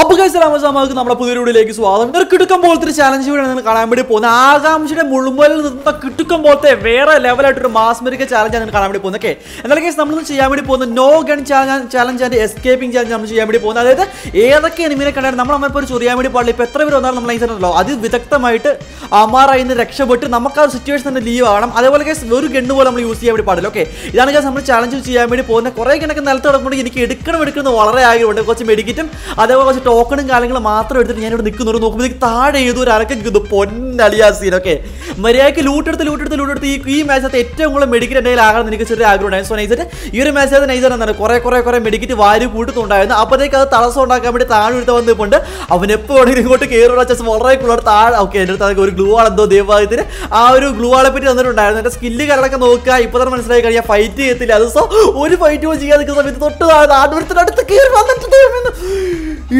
അപ്പോൾ കഴിച്ച രാമസാമാർക്ക് നമ്മുടെ പുതിയ വീഡിയോയിലേക്ക് സ്വാഗതം ഒരു കിടുക്കം പോലത്തെ ഒരു ചലഞ്ച് വീടാണ് നിങ്ങൾ കാണാൻ വേണ്ടി പോകുന്നത് ആകാംക്ഷയുടെ മുഴുമ്പോലിൽ നിന്ന് കിട്ടുക്കം പോലത്തെ വേറെ ലെവലായിട്ടൊരു മാസ്മരിക ചാലഞ്ചാണ് നിങ്ങൾ കാണാൻ വേണ്ടി പോകുന്നത് ഓക്കെ എന്നാലും കേസ് നമ്മൾ ചെയ്യാൻ വേണ്ടി പോകുന്ന no gun challenge and escaping challenge നമ്മൾ ചെയ്യാൻ വേണ്ടി പോകുന്നത് അതായത് ഏതൊക്കെ എനിമിനെ കണ്ടാലും നമ്മൾ അമ്മ ഒരു ചൊറിയാൻ വേണ്ടി പാടില്ല ഇപ്പോൾ എത്ര പേര് വന്നാലും നമ്മൾ അതിനോ അത് വിദഗ്ധമായിട്ട് നിന്ന് രക്ഷപ്പെട്ട് നമുക്ക് ആ ഒരു സിറ്റുവേഷൻ തന്നെ ലീവ് ആവണം അതേപോലെ കേസ് ഒരു ഗണ്ണ് പോലെ നമ്മൾ യൂസ് ചെയ്യാൻ വേണ്ടി പാടില്ല ഓക്കെ ഇതാണ് കേസ് നമ്മൾ ചാലഞ്ച് ചെയ്യാൻ വേണ്ടി പോകുന്ന കുറേ കണക്ക് നിലത്ത് കിടക്കുമ്പോൾ എനിക്ക് എടുക്കണം എടുക്കുന്നത് വളരെ ആഗ്രഹമുണ്ട് കുറച്ച് മെഡിക്കറ്റും അതേപോലെ കുറച്ച് ടോക്കണും കാര്യങ്ങളും മാത്രം എടുത്തിട്ട് ഞാനിവിടെ നിൽക്കുന്നു നോക്കുമ്പോഴേക്ക് താഴെ ഏതോ ഒരു അരക്കം കിട്ടുന്നു പൊന്നളിയാ ഓക്കെ മര്യാദയ്ക്ക് ലൂട്ടെടുത്ത് ലൂട്ടെടുത്ത് ലൂട്ടെടുത്ത് ഈ ഈ മാച്ചത്തെ ഏറ്റവും കൂടുതൽ മെഡിക്കറ്റ് എൻ്റെ കയ്യിലാകണം എനിക്ക് ചെറിയ ആഗ്രഹം ഉണ്ടായിരുന്നു സോ നൈസറ്റ് ഈ ഒരു മാച്ചത്തെ നൈസർ എന്താണ് കുറേ കുറേ കുറേ മെഡിക്കറ്റ് വാരി കൂട്ടുന്നുണ്ടായിരുന്നു അപ്പോഴത്തേക്ക് അത് തടസ്സം ഉണ്ടാക്കാൻ വേണ്ടി താഴെ എടുത്ത് വന്നിട്ടുണ്ട് അവൻ എപ്പോൾ ഇങ്ങോട്ട് കയറുള്ള ചെസ് വളരെ കൂടുതൽ താഴെ ഓക്കെ എൻ്റെ അടുത്ത് ഒരു ഗ്ലൂ ആണെന്തോ എന്തോ ആ ഒരു ഗ്ലൂ ആളെ പറ്റി തന്നിട്ടുണ്ടായിരുന്നു എൻ്റെ സ്കില്ല് കാര്യങ്ങളൊക്കെ നോക്കുക ഇപ്പോൾ തന്നെ മനസ്സിലായി കഴിഞ്ഞാൽ ഫൈറ്റ് ചെയ്യത്തില്ല അത് സോ ഒരു ഫൈറ്റ് പോലും ചെയ്യാതെ സമയത്ത് തൊട്ട് താഴെ ആദ്യത്തെ അടുത്ത് കയറി വന്നിട്ടുണ്ട്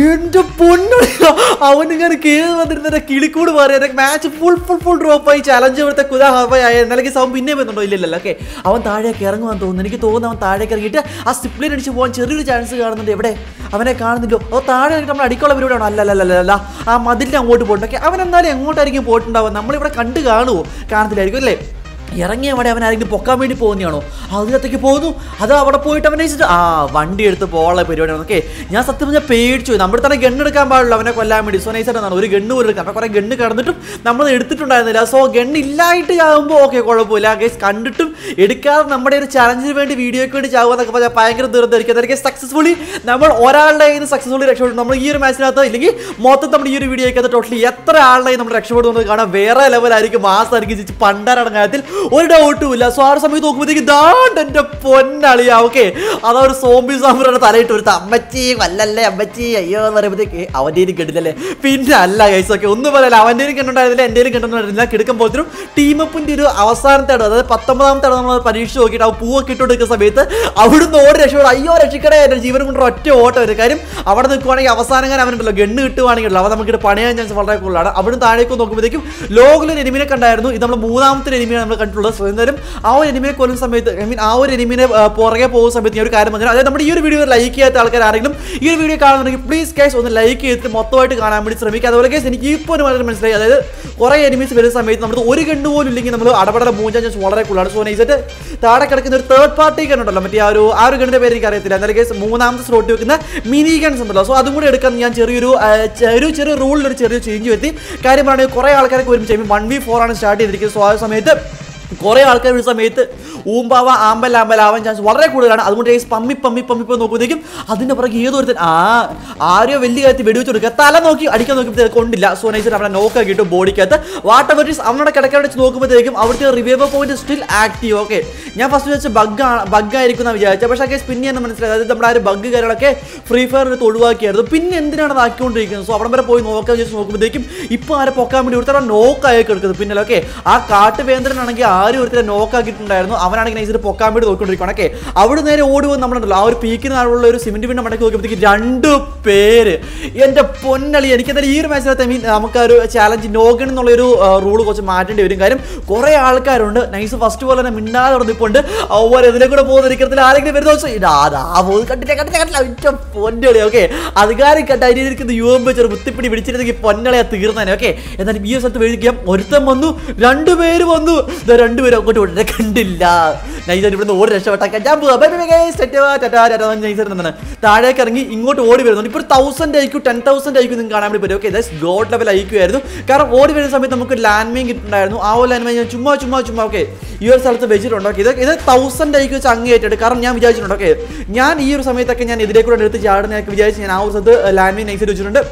ഈ എന്റെ പൊന്നോ അവനിങ്ങനെ കയറി വന്നിരുന്ന കിളിക്കൂട് പറയാൻ match full full full drop ആയി ചലഞ്ച് ഇവിടുത്തെ കുതാ ഹവായി അല്ലെങ്കിൽ അവൻ പിന്നെ വരുന്നുണ്ടോ ഇല്ലല്ലോ ഓക്കെ അവൻ താഴേക്ക് ഇറങ്ങുവാൻ തോന്നുന്നു എനിക്ക് തോന്നുന്നു അവൻ താഴേക്ക് ഇറങ്ങിയിട്ട് ആ സിപ്ലിൻ അടിച്ച് പോകാൻ ചെറിയൊരു ചാൻസ് കാണുന്നുണ്ട് എവിടെ അവനെ കാണുന്നുണ്ടോ ഓ താഴെ നമ്മൾ അടിക്കുള്ള പരിപാടിയാണോ അല്ല അല്ല അല്ല അല്ല ആ മതിലിന് അങ്ങോട്ട് പോകണ്ട ഓക്കെ അവൻ എന്നാലും എങ്ങോട്ടായിരിക്കും പോയിട്ടുണ്ടാവുക നമ്മളിവിടെ കണ്ട് കാണുമോ കാണത്തില്ലായിരിക്കും അല്ലേ ഇറങ്ങി അവിടെ അവൻ ആരെങ്കിലും പൊക്കാൻ വേണ്ടി പോകുന്നതാണോ അതിനകത്തേക്ക് പോകുന്നു അത് അവിടെ പോയിട്ട് അവനെ ആ വണ്ടി എടുത്ത് പോകാനുള്ള പരിപാടിയാണ് ഓക്കെ ഞാൻ സത്യം പറഞ്ഞാൽ പേടിച്ചു നമ്മുടെ തന്നെ ഗണ്ണ് എടുക്കാൻ പാടുള്ളൂ അവനെ കൊല്ലാൻ വേണ്ടി സോ നൈസായിട്ടാണ് ഒരു ഗണ്ണ് പോലും എടുക്കാം കുറെ കുറേ ഗണ്ണ് കടന്നിട്ടും നമ്മൾ എടുത്തിട്ടുണ്ടായിരുന്നില്ല സോ ഗണ്ണ് ഇല്ലായിട്ട് ആകുമ്പോൾ ഓക്കെ കുഴപ്പമില്ല ഗൈസ് കണ്ടിട്ടും എടുക്കാതെ നമ്മുടെ ഒരു ചലഞ്ചിന് വേണ്ടി വീഡിയോയ്ക്ക് വേണ്ടി ചാവുക എന്നൊക്കെ പറഞ്ഞാൽ ഭയങ്കര ദുരന്തമായിരിക്കും അതായത് സക്സസ്ഫുള്ളി നമ്മൾ ഒരാളുടെ കയ്യിൽ നിന്ന് സക്സസ്ഫുള്ളി രക്ഷപ്പെടും നമ്മൾ ഈ ഒരു മാച്ചിനകത്ത് ഇല്ലെങ്കിൽ മൊത്തം നമ്മുടെ ഈ ഒരു വീഡിയോയ്ക്കകത്ത് ടോട്ടലി എത്ര ആളുടെ നമ്മൾ രക്ഷപ്പെടുന്നത് കാണാൻ വേറെ ലെവലായിരിക്കും മാസമായിരിക്കും പണ്ടാരണ പണ്ടാരടങ്ങാത്തിൽ ഒരു ഡൗട്ടുമില്ല സോ ആ സമയത്ത് നോക്കുമ്പോഴത്തേക്ക് എന്റെ എൻ്റെ പൊന്നളിയാ ഓക്കെ അതാ ഒരു സോംബി സാമ്പറാണ് തലയിട്ട് ഒരു അമ്മച്ചി വല്ലല്ലേ അമ്മച്ചി അയ്യോ എന്ന് പറയുമ്പോഴത്തേക്ക് അവൻ്റെയും കിട്ടില്ലല്ലേ പിന്നെ അല്ല ഗൈസ് ഓക്കെ ഒന്നും പറയല്ല അവൻ്റെയും കണ്ടുണ്ടായിരുന്നില്ല എൻ്റെയും കണ്ടുണ്ടായിരുന്നില്ല കിടക്കും ടീം ടീമപ്പിൻ്റെ ഒരു അവസാനത്തെ ഇടം അതായത് പത്തൊമ്പതാമത്തെ ഇടം നമ്മൾ പരീക്ഷ നോക്കിയിട്ട് ആ പൂവൊക്കെ ഇട്ടുകൊടുക്കുന്ന സമയത്ത് അവിടുന്ന് ഓടി രക്ഷപ്പെടും അയ്യോ രക്ഷിക്കടേ എന്റെ ജീവൻ കൊണ്ട് ഒറ്റ ഓട്ടം ഒരു കാര്യം അവിടെ നിൽക്കുവാണെങ്കിൽ അവസാനം കാരണം അവനുണ്ടല്ലോ ഗണ്ണ് കിട്ടുവാണെങ്കിലോ അവ നമുക്ക് പണിയാൻ ചാൻസ് വളരെ കൂടുതലാണ് അവിടുന്ന് താഴേക്ക് നോക്കുമ്പോഴത്തേക്കും ലോകിലൊരു എനിമിനെ കണ്ടായിരുന്നു ഇത് നമ്മൾ മൂന്നാമത്തെ എനിമിനെ നമ്മൾ ചെയ്തിട്ടുള്ള എന്തായാലും ആ ഒരു എനിമിനെ കൊല്ലുന്ന സമയത്ത് ഐ മീൻ ആ ഒരു എനിമിനെ പുറകെ പോകുന്ന സമയത്ത് ഞാൻ ഒരു കാര്യം പറഞ്ഞു അതായത് നമ്മുടെ ഈ ഒരു വീഡിയോ ലൈക്ക് ചെയ്യാത്ത ആൾക്കാർ ആരെങ്കിലും ഈ ഒരു വീഡിയോ കാണുന്നുണ്ടെങ്കിൽ പ്ലീസ് കേസ് ഒന്ന് ലൈക്ക് ചെയ്തിട്ട് മൊത്തമായിട്ട് കാണാൻ വേണ്ടി ശ്രമിക്കുക അതുപോലെ കേസ് എനിക്ക് ഇപ്പോൾ ഒരു വളരെ മനസ്സിലായി അതായത് കുറേ എനിമീസ് വരുന്ന സമയത്ത് നമ്മുടെ ഒരു കണ്ടു പോലും ഇല്ലെങ്കിൽ നമ്മൾ അടപട മൂഞ്ചാൻ ചാൻസ് വളരെ കൂടുതലാണ് സോ നെയ്സറ്റ് താഴെ കിടക്കുന്ന ഒരു തേർഡ് പാർട്ടി കണ്ടുണ്ടല്ലോ മറ്റേ ആ ഒരു ആ ഒരു ഗണ്ണിൻ്റെ പേര് എനിക്ക് അറിയത്തില്ല എന്നാലും കേസ് മൂന്നാമത്തെ സ്ലോട്ട് വെക്കുന്ന മിനി ഗൺസ് ഉണ്ടല്ലോ സോ അതും കൂടി എടുക്കാൻ ഞാൻ ചെറിയൊരു ഒരു ചെറിയ റൂളിൽ ഒരു ചെറിയ ചേഞ്ച് വരുത്തി കാര്യം പറയുകയാണെങ്കിൽ കുറേ ആൾക്കാരൊക്കെ ഒരുമിച്ച് വൺ വി ഫോർ ആണ് സ്റ്റാർട്ട് ചെയ്തിരിക്കുന്നത് സോ ആ സമയത്ത് കുറേ ആൾക്കാർ ഒരു സമയത്ത് ഊമ്പാവ ആമ്പൽ ആവാൻ ചാൻസ് വളരെ കൂടുതലാണ് അതുകൊണ്ട് ഈ പമ്മി പമ്മി പമ്മി പോയി നോക്കുമ്പോഴേക്കും അതിൻ്റെ പുറകെ ഒരുത്തൻ ആ ആരോ വലിയ കാര്യത്തിൽ വെടിവെച്ച് കൊടുക്കുക തല നോക്കി അടിക്കാൻ നോക്കിയപ്പോൾ കൊണ്ടില്ല സോ നൈസർ നോക്കാൻ കിട്ടും ബോഡിക്കകത്ത് വാട്ടർ വെറ്റീസ് അവനോട് കിടക്കാൻ വെച്ച് നോക്കുമ്പോഴത്തേക്കും അവിടുത്തെ reviver point still active okay ഞാൻ ഫസ്റ്റ് വിചാരിച്ച ബഗ്ഗാണ് ബഗ്ഗായിരിക്കും എന്നാണ് വിചാരിച്ചത് പക്ഷേ കേസ് പിന്നെ എന്ന് മനസ്സിലായത് അതായത് നമ്മുടെ ആ ഒരു ബഗ് കാര്യങ്ങളൊക്കെ ഫ്രീ ഫയർ എടുത്ത് ഒഴിവാക്കിയായിരുന്നു പിന്നെ എന്തിനാണ് ആക്കിക്കൊണ്ടിരിക്കുന്നത് സോ അവിടെ വരെ പോയി നോക്കാൻ വിചാരിച്ച് നോക്കുമ്പോഴത്തേക്കും ഇപ്പോൾ ആരെ പൊക്കാൻ വേണ്ടി ഒരുത്തരം നോക്കായൊക്കെ എടുക്കുന്നത് പിന്നെ ഓക്കെ ആ കാട്ടുവേന്ദ്രനാണെങ്കിൽ ആരും ഒരുത്തിനെ നോക്കാക്കിയിട്ടുണ്ടായിരുന്നു അവനാണെങ്കിൽ നൈസിൽ പൊക്കാൻ വേണ്ടി നോക്കിക്കൊണ്ടിരിക്കുകയാണ് ഓക്കെ അവിടെ നേരെ ഓടി വന്ന് നമ്മളുണ്ടല്ലോ ആ ഒരു പീക്കിന് ആളുള്ള ഒരു സിമെന്റ് വീണ്ടും മടക്കി നോക്കിയപ്പോഴത്തേക്ക് രണ്ട് പേര് എൻ്റെ പൊന്നളി എനിക്ക് എന്തായാലും ഈ ഒരു മാച്ചിനകത്ത് മീൻ നമുക്ക് ഒരു ചാലഞ്ച് നോക്കൺ എന്നുള്ളൊരു റൂൾ കുറച്ച് മാറ്റേണ്ടി വരും കാര്യം കുറേ ആൾക്കാരുണ്ട് നൈസ് ഫസ്റ്റ് പോലെ തന്നെ മിണ്ടാതെ തുടർന്നിപ്പോണ്ട് ഓരോ ഇതിലെ കൂടെ പോകുന്നിരിക്കത്തിൽ ആരെങ്കിലും വരുന്ന ദിവസം ഇതാ പോകുന്നത് കണ്ടില്ല കണ്ടില്ല കണ്ടില്ല ഒറ്റ പൊന്നളി ഓക്കെ അധികാരം കണ്ട അതിനിരിക്കുന്ന യു എം വെച്ചൊരു കുത്തിപ്പിടി പിടിച്ചിരുന്നെങ്കിൽ പൊന്നളയാ തീർന്നാനെ ഓക്കെ എന്നാലും ഈ സ്ഥലത്ത് വേദിക്കാം ഒരുത്തം വന്നു രണ്ടുപേര് വന്നു രണ്ടുപേരും അങ്ങോട്ട് ഓടുന്നത് കണ്ടില്ല നൈസർ ഇവിടെ നിന്ന് ഓടി രക്ഷപ്പെട്ടാക്കാൻ ഞാൻ പോവാണ് താഴേക്ക് ഇറങ്ങി ഇങ്ങോട്ട് ഓടി വരുന്നുണ്ട് ഇപ്പോൾ thousand IQ ten thousand IQ നിങ്ങൾക്ക് കാണാൻ വേണ്ടി പറ്റും okay this god level IQ ആയിരുന്നു കാരണം ഓടി വരുന്ന സമയത്ത് നമുക്ക് ലാൻഡ് മെയിൻ കിട്ടുന്നുണ്ടായിരുന്നു ആ ഒരു ലാൻഡ് മെയിൻ ഞാൻ ചുമ്മാ ചുമ്മാ ചുമ്മാ ഓക്കെ ഈ ഒരു സ്ഥലത്ത് വെച്ചിട്ടുണ്ടോ ഓക്കെ ഇത് ഇത് തൗസൻഡ് ഐക്യു വെച്ച് അങ്ങേറ്റിട്ട് കാരണം ഞാൻ വിചാരിച്ചിട്ടുണ്ട് ഓക്കെ ഞാൻ ഈ ഒരു സമയത്തൊക്കെ ഞാൻ ഇതിലേക്കൂടെ എടുത്ത് ചാടുന്നതൊക്കെ വിചാരിച്ച് ഞാൻ ആ ഒരു സ്ഥലത്ത് ലാൻഡ് മെയിൻ നൈസ് വെച്ചിട്ടുണ്ട്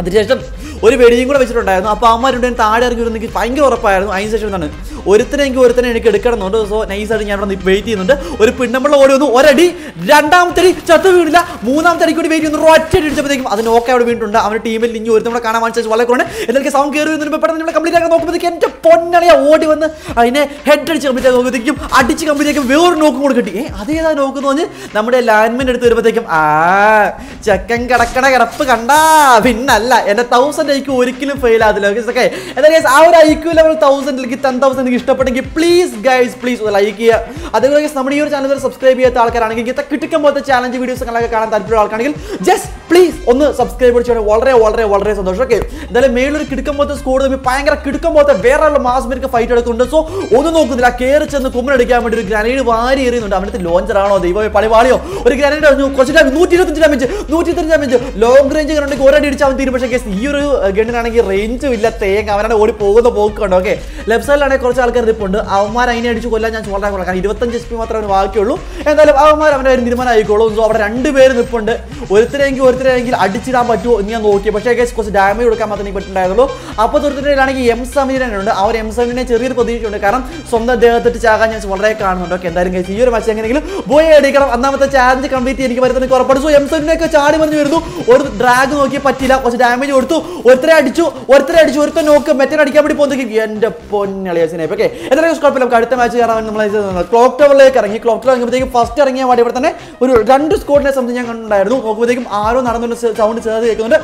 അതിനുശേഷം ഒരു വെടിയും കൂടെ വെച്ചിട്ടുണ്ടായിരുന്നു അപ്പോൾ അമ്മമാരുടെ താഴെ ഇറങ്ങി വരുന്നെങ്കിൽ ഭയങ്കര ഉറപ്പായിരുന്നു അതിന് ശേഷം എന്താണ് ഒരുത്തനെങ്കിൽ ഒരുത്തനെ എനിക്ക് എടുക്കണമെന്നുണ്ട് സോ നൈസായിട്ട് ഞാൻ ഇവിടെ വെയിറ്റ് ചെയ്യുന്നുണ്ട് ഒരു പിണ്ണമ്പള്ള ഓടി വന്നു ഒരടി രണ്ടാമത്തെ അടി ചത്ത് വീണില്ല മൂന്നാമത്തെ അടി കൂടി വെയിറ്റ് ചെയ്യുന്നു ഒറ്റ അടിച്ചപ്പോഴത്തേക്കും അതിന് ഓക്കെ അവിടെ വീണ്ടുണ്ട് അവരുടെ ടീമിൽ ഇനി ഒരു നമ്മുടെ കാണാൻ വാങ്ങിച്ചു വളരെ കൊണ്ട് എന്തൊക്കെ സൗണ്ട് കയറി വരുന്നതിന് പെട്ടെന്ന് നമ്മൾ കംപ്ലീറ്റ് ആക്കാൻ നോക്കുമ്പോഴത്തേക്ക് എൻ്റെ പൊന്നളിയ ഓടി വന്ന് അതിനെ ഹെഡ് അടിച്ച് കംപ്ലീറ്റ് ആക്കി നോക്കുമ്പോഴത്തേക്കും അടിച്ച് കംപ്ലീറ്റ് വേറൊരു നോക്കും കൂടെ കിട്ടി ഏ അതേതാ നോക്കുന്നു പറഞ്ഞ് നമ്മുടെ ലാൻഡ്മെൻ എടുത്ത് വരുമ്പോഴത്തേക്കും ആ ചക്കൻ കിടക്കണ കിടപ്പ് കണ്ടാ പിന്നല്ല അല്ല എന്റെ തൗസൻഡ് ഐക്യു ഒരിക്കലും ഫെയിൽ ആകില്ല ഓക്കെ ആ ഒരു ഐക്യു ലെവൽ തൗസൻഡിലേക്ക് ടെൻ തൗസൻഡ് നിങ്ങൾക്ക് ഇഷ്ടപ്പെട്ടെങ്കിൽ പ്ലീസ് ഗൈസ് പ്ലീസ് ഒന്ന് ലൈക്ക് ചെയ്യുക അതേപോലെ നമ്മുടെ ഈ ഒരു ചാനൽ സബ്സ്ക്രൈബ് ചെയ്യാത്ത ആൾക്കാരാണെങ്കിൽ ഇത്ര കിട്ടിക്കാൻ പോലത്തെ ചാലഞ്ച് വീഡിയോസ് കാണാൻ കാണാൻ താല്പര്യമുള്ള ആൾക്കാണെങ്കിൽ ജസ്റ്റ് പ്ലീസ് ഒന്ന് സബ്സ്ക്രൈബ് ചെയ്യണം വളരെ വളരെ വളരെ സന്തോഷം ഓക്കെ എന്തായാലും മേലൊരു കിടുക്കം പോലത്തെ സ്കോഡ് തമ്മിൽ ഭയങ്കര കിടുക്കം പോലത്തെ വേറെ മാസ് മിനിക്ക് ഫൈറ്റ് എടുക്കുന്നുണ്ട് സോ ഒന്നും നോക്കുന്നില്ല കയറി ചെന്ന് കുമ്മനടിക്കാൻ വേണ്ടി ഒരു ഗ്രനേഡ് വാരി എറിയുന്നുണ്ട് അവനത്തെ ലോഞ്ചറാണോ ദൈവമേ പളിവാളിയോ ഒരു അറിഞ്ഞു കുറച്ച് ഡാമേജ് നൂറ്റി ഇരുപത്തഞ്ച് ഡാമേജ് നൂറ്റി ഇരുപത്തഞ്ച് ഡാമേജ് ലോങ് റേഞ്ച് കണ്ടിട്ട് ഒരടി അടിച്ച് അവൻ തീരുമാനം പക്ഷേ ഗസ് ഈ ഒരു ഗണ്ണിനാണെങ്കിൽ റേഞ്ചും ഇല്ല തേങ്ങ അവനാണ് ഓടി പോകുന്ന പോക്കുണ്ട് ഓക്കെ ലെഫ്റ്റ് സൈഡിലാണെങ്കിൽ കുറച്ച് ആൾക്കാർ ഇപ്പോണ്ട് അവന്മാർ അതിനെ അടിച്ച് കൊല്ലാൻ ഞാൻ ചോദിക്കാൻ കൊള്ളാം കാരണം ഇരുപത്തഞ്ച് എസ് പി മാത്രമേ അവന് ബാക്കിയുള്ളൂ എന്തായാലും അവന്മാർ അവൻ്റെ ഒരു തീരുമാനം ആയിക്കോളൂ സോ അവിടെ രണ്ട് പേര് നിൽപ്പുണ്ട് ഒരുത്തരെങ്കിൽ ഒരുത്തരെങ്കിൽ അടിച്ചിടാൻ പറ്റുമോ എന്ന് ഞാൻ നോക്കി പക്ഷേ ഗസ് കുറച്ച് ഡാമേജ് കൊടുക്കാൻ മാത്രമേ പറ്റുണ്ടായിരുന്നുള്ളൂ അപ്പോൾ ഒരുത്തരയിലാണെങ്കിൽ എം സമീരനുണ്ട് അവർ എം സമീരനെ ചെറിയൊരു പ്രതീക്ഷയുണ്ട് കാരണം സ്വന്തം ദേഹത്തിട്ട് ചാകാൻ ഞാൻ വളരെ കാണുന്നുണ്ട് ഓക്കെ എന്തായാലും ഗസ് ഈ ഒരു മത്സരം എങ്ങനെയെങ്കിലും ബോയെ അടിക്കണം അന്നാമത്തെ ചാലഞ്ച് കംപ്ലീറ്റ് എനിക്ക് വരുന്നത് ഉറപ്പാണ് സോ എം സെമിനൊക്കെ ചാടി മറിഞ്ഞു വരുന്നു ഒരു ഡ്രാഗ് നോക്കി പറ്റില്ല കുറച്ച് ഡാമേജ് കൊടുത്തു ഒരുത്തരെ അടിച്ചു ഒരുത്തരെ അടിച്ചു ഒരുത്തൻ നോക്ക് മെറ്റൻ അടിക്കാൻ വേണ്ടി പോകുന്ന എന്റെ പൊന്നളിയസിനെ ഓക്കെ എന്തായാലും കുഴപ്പമില്ല നമുക്ക് അടുത്ത മാച്ച് കയറാൻ നമ്മൾ ക്ലോക്ക് ടവറിലേക്ക് ഇറങ്ങി ക്ലോക്ക് ടവർ ഇറങ്ങിയപ്പോഴത്തേക്കും ഫസ്റ്റ് ഇറങ്ങിയ പാടി ഇവിടെ തന്നെ ഒരു രണ്ട് സ്കോഡിനെ സംബന്ധിച്ച് ഞാൻ കണ്ടായിരുന്നു നോക്കുമ്പോഴത്തേക്കും ആരോ നടന്നുകൊണ്ട് സൗണ്ട് ചേർത്ത് കേൾക്കുന്നുണ്ട്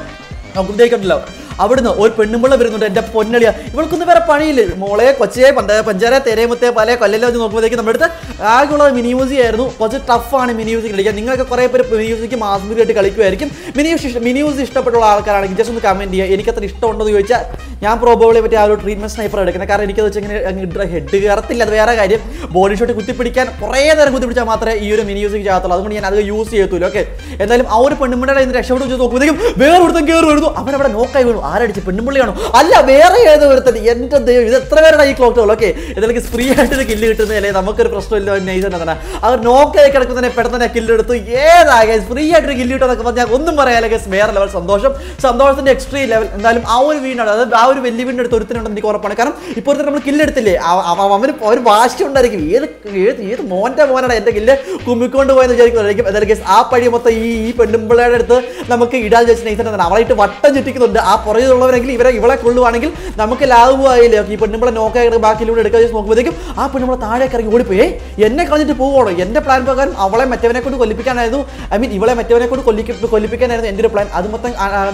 നോക്കുമ്പോഴത്തേക്കുണ്ടല്ലോ അവിടുന്ന് ഒരു പെണ്ണുമ്പിള്ള വരുന്നുണ്ട് എൻ്റെ പൊന്നളിയ ഇവൾക്കൊന്നും വേറെ പണിയില്ല മോളെ കൊച്ചേ പണ്ട പഞ്ചാര തെരേമുത്തെ പല കൊല്ലല്ലോ വെച്ച് നോക്കുമ്പോഴത്തേക്ക് നമ്മുടെ അടുത്ത് ആകെയുള്ള മിനി മ്യൂസിക് ആയിരുന്നു കുറച്ച് ടഫാണ് മിനി മ്യൂസിക് കളിക്കാൻ നിങ്ങൾക്ക് കുറേ പേര് മിനി മ്യൂസിക് മാസ് മ്യൂസിക്കായിട്ട് കളിക്കുമായിരിക്കും മിനി മിനി മ്യൂസിക് ഇഷ്ടപ്പെട്ടുള്ള ആൾക്കാരാണെങ്കിൽ ജസ്റ്റ് ഒന്ന് കമൻറ്റ് ചെയ്യുക എനിക്കത്ര ഇഷ്ടമുണ്ടെന്ന് എന്ന് ചോദിച്ചാൽ ഞാൻ പ്രോബോളെ പറ്റി ആ ഒരു ട്രീറ്റ്മെന്റ് സ്നൈപ്പർ എടുക്കുന്നത് കാരണം എനിക്കത് വെച്ച് ഇങ്ങനെ ഹെഡ് കയറത്തില്ല അത് വേറെ കാര്യം ബോഡി ഷോട്ട് കുത്തിപ്പിടിക്കാൻ കുറേ നേരം കുത്തിപ്പിടിച്ചാൽ മാത്രമേ ഈ ഒരു മിനി മ്യൂസിക് ചെയ്യാത്തുള്ളൂ അതുകൊണ്ട് ഞാൻ അത് യൂസ് ചെയ്യത്തുള്ളൂ ഓക്കെ എന്തായാലും ആ ഒരു പെണ്ണുമ്പിടെ ഇന്ന് രക്ഷപ്പെട്ടു വെച്ച് നോക്കുമ്പോഴേക്കും വേറെ ഒരുത്തം കയറി വരുന്നു അവൻ അവിടെ നോക്കായി വീണു ആരടിച്ച് പെണ്ണുപുള്ളിയാണോ അല്ല വേറെ ഏതോ ഒരുത്തൻ എൻ്റെ ദൈവം ഇത് എത്ര പേരുടെ ഈ ക്ലോക്ക് ഓക്കെ ഇതിലേക്ക് ഫ്രീ ആയിട്ട് ഇത് കില്ല് കിട്ടുന്ന അല്ലെങ്കിൽ നമുക്കൊരു പ്രശ്നമില്ല നൈസ് തന്നെ അവർ നോക്കാതെ കിടക്കുന്നതിനെ പെട്ടെന്ന് തന്നെ കില്ല് എടുത്തു ഏതാ ഫ്രീ ആയിട്ട് കില്ല് കിട്ടുമെന്നൊക്കെ പറഞ്ഞാൽ ഒന്നും പറയാല്ല വേറെ ലെവൽ സന്തോഷം സന്തോഷത്തിൻ്റെ എക്സ്ട്രീം ലെവൽ എന്തായാലും ആ ഒരു വീടാണ് അതായത് ആ ഒരു വലിയ വീടിൻ്റെ അടുത്ത് ഒരുത്തിനുണ്ടെന്ന് എനിക്ക് ഉറപ്പാണ് കാരണം ഇപ്പോൾ നമ്മൾ കില്ല് എടുത്തില്ലേ അവന് ഒരു വാശി ഉണ്ടായിരിക്കും ഏത് ഏത് ഏത് മോൻ്റെ മോനാണ് എൻ്റെ കില്ല് കുമ്മിക്കൊണ്ട് പോയെന്ന് വിചാരിക്കുന്നതായിരിക്കും ആ പഴി മൊത്തം ഈ ഈ പെണ്ണുമ്പിള്ളയുടെ അടുത്ത് നമുക്ക് ഇടാൻ ചോദിച്ചാൽ നൈസ് അവളായിട്ട് വട്ടം ചുറ്റിക്കുന്നുണ്ട് ആ പുറകിലുള്ളവരെങ്കിൽ ഇവരെ ഇവളെ കൊള്ളുവാണെങ്കിൽ നമുക്ക് ലാഭമായില്ലേ ഈ പെണ്ണുമ്പളെ നോക്കായിട്ട് ബാക്കിയിലൂടെ എടുക്കാൻ നോക്കുമ്പോഴത്തേക്കും ആ പെണ്ണുമ്പളെ താഴേക്ക് ഇറങ്ങി ഓടിപ്പോയി എന്നെ കളഞ്ഞിട്ട് പോവുകയാണോ എൻ്റെ പ്ലാൻ പ്രകാരം അവളെ മറ്റവനെ കൊണ്ട് കൊല്ലിപ്പിക്കാനായിരുന്നു ഐ മീൻ ഇവളെ മറ്റവനെ കൊണ്ട് കൊല്ലി കൊല്ലിപ്പിക്കാനായിരുന്നു എൻ്റെ ഒരു പ്ലാൻ അത് മൊത്തം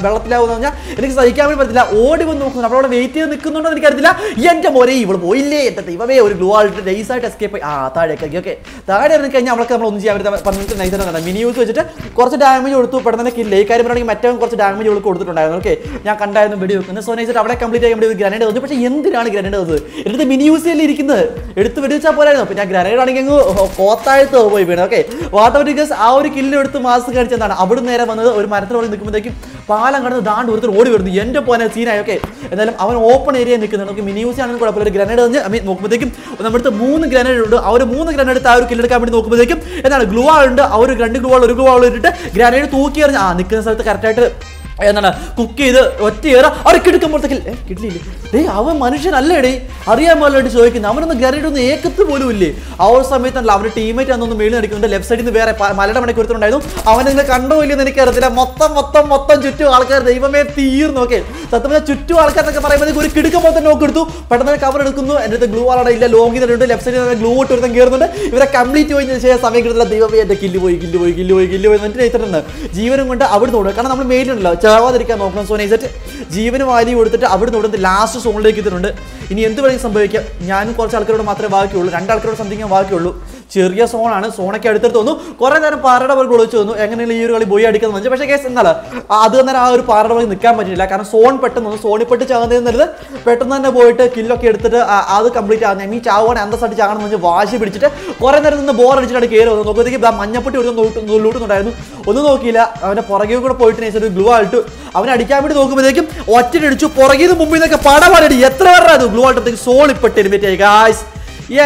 വെള്ളത്തിലാവുമെന്ന് പറഞ്ഞാൽ എനിക്ക് സഹിക്കാൻ വേണ്ടി പറ്റില്ല ഓടി വന്ന് നോക്കുന്നു നമ്മളവിടെ വെയിറ്റ് ചെയ്ത് നിൽക്കുന്നുണ്ടോ എനിക്കറിയില്ല എൻ്റെ മോനെ ഇവള് പോയില്ലേ എൻ്റെ ഇവമേ ഒരു ഗ്ലൂ ആൾട്ട് നൈസായിട്ട് എസ്കേപ്പ് ആ താഴേക്ക് ഇറങ്ങി ഓക്കെ താഴെ ഇറങ്ങി കഴിഞ്ഞാൽ അവൾക്ക് നമ്മൾ ഒന്നും ചെയ്യാൻ പറ്റുന്ന പന്ത്രണ്ട് നൈസായിട്ട് നടന്നത് മിനി യൂസ് വെച്ചിട്ട് കുറച്ച് ഡാമേജ് കൊടുത്തു പെട്ടെന്ന് കില്ല ഈ കാര്യം പറഞ്ഞാൽ മറ്റവൻ കുറച്ച് ഡാമേജ് കൊടുത്തിട്ടുണ്ടായിരുന്നു ഓക്കെ ഞാൻ ഉണ്ടായിരുന്നു വെടി വെക്കുന്നത് സോ അവിടെ കംപ്ലീറ്റ് ആയി ഒരു ഗ്രനേഡ് വന്നു പക്ഷേ എന്തിനാണ് ഗ്രനേഡ് വന്നത് എടുത്ത് മിനി യൂസിയല്ലേ ഇരിക്കുന്നത് എടുത്ത് വെടിവെച്ചാൽ പോരായിരുന്നു പിന്നെ ഗ്രനേഡ് ആണെങ്കിൽ അങ്ങ് കോത്താഴത്ത് പോയി വീണ് ഓക്കെ വാട്ടർ ഡിഗേഴ്സ് ആ ഒരു കില്ലെടുത്ത് മാസ്ക് കാണിച്ചതാണ് അവിടെ നേരെ വന്നത് ഒരു മരത്തിനോട് നിൽക്കുമ്പോഴത്തേക്കും പാലം കടന്ന് ദാണ്ട് ഒരുത്തർ ഓടി വരുന്നു എൻ്റെ പോലെ സീനായി ഓക്കെ എന്തായാലും അവൻ ഓപ്പൺ ഏരിയ നിൽക്കുന്നുണ്ട് ഓക്കെ മിനി യൂസ് ആണെങ്കിൽ കുഴപ്പമില്ല ഒരു ഗ്രനേഡ് വന്ന് ഐ മീൻ നോക്കുമ്പോഴത്തേക്കും നമ്മുടെ മൂന്ന് ഗ്രനേഡ് ഉണ്ട് ആ ഒരു മൂന്ന് ഗ്രനേഡ് ആ ഒരു കില്ലെടുക്കാൻ വേണ്ടി നോക്കുമ്പോഴത്തേക്കും എന്താണ് ഗ്ലൂ ആളുണ്ട് ഉണ്ട് ആ ഒരു രണ്ട് ഗ്ലൂ ആൾ ഒരു ഗ്ലൂ ആൾ ഇട്ടിട്ട് ഗ്രനേഡ് തൂക്കി എറിഞ്ഞ് ആ നിൽക്കുന്ന സ്ഥലത്ത് കറക്റ്റായിട്ട് എന്താണ് കുക്ക് ചെയ്ത് ഒറ്റ ഏറെ അറക്കെടുക്കുമ്പോഴത്തേക്കിൽ കിട്ടിയില്ലേ ഡേ അവൻ മനുഷ്യനല്ലേടേ അറിയാൻ പോലായിട്ട് ചോദിക്കുന്നത് അവനൊന്ന് ഗറിയുടെ ഒന്ന് ഏക്കത്ത് പോലും ഇല്ലേ ആ ഒരു സമയത്താണല്ലോ അവരുടെ ടീമേറ്റ് അന്നൊന്ന് മേളിൽ നിൽക്കുന്നുണ്ട് ലെഫ്റ്റ് സൈഡിൽ നിന്ന് വേറെ മലയുടെ മണിക്ക് ഒരുത്തരുണ്ടായിരുന്നു അവനെ നിങ്ങൾ കണ്ടോ ഇല്ലെന്ന് എനിക്കറിയത്തില്ല മൊത്തം മൊത്തം മൊത്തം ചുറ്റും ആൾക്കാർ ദൈവമേ തീർന്നു ഓക്കെ സത്യം പറഞ്ഞാൽ ചുറ്റും ആൾക്കാരെന്നൊക്കെ പറയുമ്പോൾ ഒരു കിടുക്കം മൊത്തം നോക്ക് എടുത്തു പെട്ടെന്ന് കവർ എടുക്കുന്നു എൻ്റെ അടുത്ത് ഗ്ലൂ ആളടെ ഇല്ല ലോങ്ങി ഉണ്ട് ലെഫ്റ്റ് സൈഡിൽ നിന്ന് ഗ്ലൂ ഇട്ട് ഒരുത്തം കയറുന്നുണ്ട് ഇവരെ കംപ്ലീറ്റ് പോയി ചെയ്യാൻ സമയം കിട്ടുന്നില്ല ദൈവമേ എൻ്റെ കില്ല് പോയി കില്ല് പോയി കില്ല് പോയി കില്ല് പോയി എന്നിട്ട് ജീവനും കൊണ്ട് അവിടെ നിന്ന് കാരണം നമ്മൾ മേലിലുണ്ടല്ലോ ചാവാതിരിക്കാൻ നോക്കണം സോ നെയ്സെറ്റ് ജീവന് വാല്യൂ കൊടുത്തിട്ട് അവിടുന്ന് ഇവിടുന്ന് ലാസ്റ്റ് സോണിലേക്ക് എത്തിയിട്ടുണ്ട് ഇനി എന്ത് വേണമെങ്കിലും സംഭവിക്കാം ഞാനും കുറച്ച് ആൾക്കാരോട് മാത്രമേ ബാക്കിയുള്ളൂ രണ്ടാൾക്കാരോട് സംതിങ്ങാൻ ബാക്കിയുള്ളൂ ചെറിയ സോണാണ് സോണൊക്കെ അടുത്തെടുത്ത് വന്നു കുറേ നേരം പാറയുടെ പോലെ ഗോൾ വന്നു എങ്ങനെയുള്ള ഈ ഒരു കളി പോയി അടിക്കുന്നത് വെച്ചു പക്ഷേ കേസ് എന്നാൽ അത് നേരം ആ ഒരു പാറയുടെ ബോളിൽ നിൽക്കാൻ പറ്റില്ല കാരണം സോൺ പെട്ടെന്ന് വന്നു സോണി പെട്ട് ചാകുന്നതെന്നത് പെട്ടെന്ന് തന്നെ പോയിട്ട് കില്ലൊക്കെ എടുത്തിട്ട് അത് കംപ്ലീറ്റ് ആകുന്നത് ഈ ചാവുകയാണ് അന്തസ്സായിട്ട് ചാകണം എന്ന് വാശി പിടിച്ചിട്ട് കുറേ നേരം നിന്ന് ബോർ അടിച്ചിട്ട് കയറി വന്നു നോക്കുമ്പോഴത്തേക്ക് മഞ്ഞപ്പെട്ടി ഒരു ലൂട്ടുന്നുണ്ടായിരുന്നു ഒന്നും നോക്കിയില്ല അവൻ്റെ പുറകെ കൂടെ പോയിട്ട് നൈസ് ഒരു ഗ്ലൂ ആയിട്ട് അവനെ അടിക്കാൻ വേണ്ടി നോക്കുമ്പോഴത്തേക്കും ഒറ്റ അടിച്ചു പുറകിൽ നിന്ന് മുമ്പിൽ നിന്നൊക്കെ പടപാടി എത്ര പേരുടെ ഗ്ലൂ ആയിട്ട് സോളിപ്പെട്ട് എലിമിറ്റ് ആയി ഗായ്സ്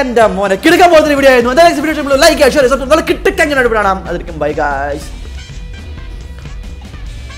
എന്റെ മോനെ കിടക്കാൻ പോകുന്ന വീഡിയോ ആയിരുന്നു എന്തായാലും വീഡിയോ ലൈക്ക് ഷെയർ സബ്സ്ക്രൈബ് കിട്ടൊക്കെ എങ്ങനെ അതിരിക്കും ബൈ ഗായ്സ്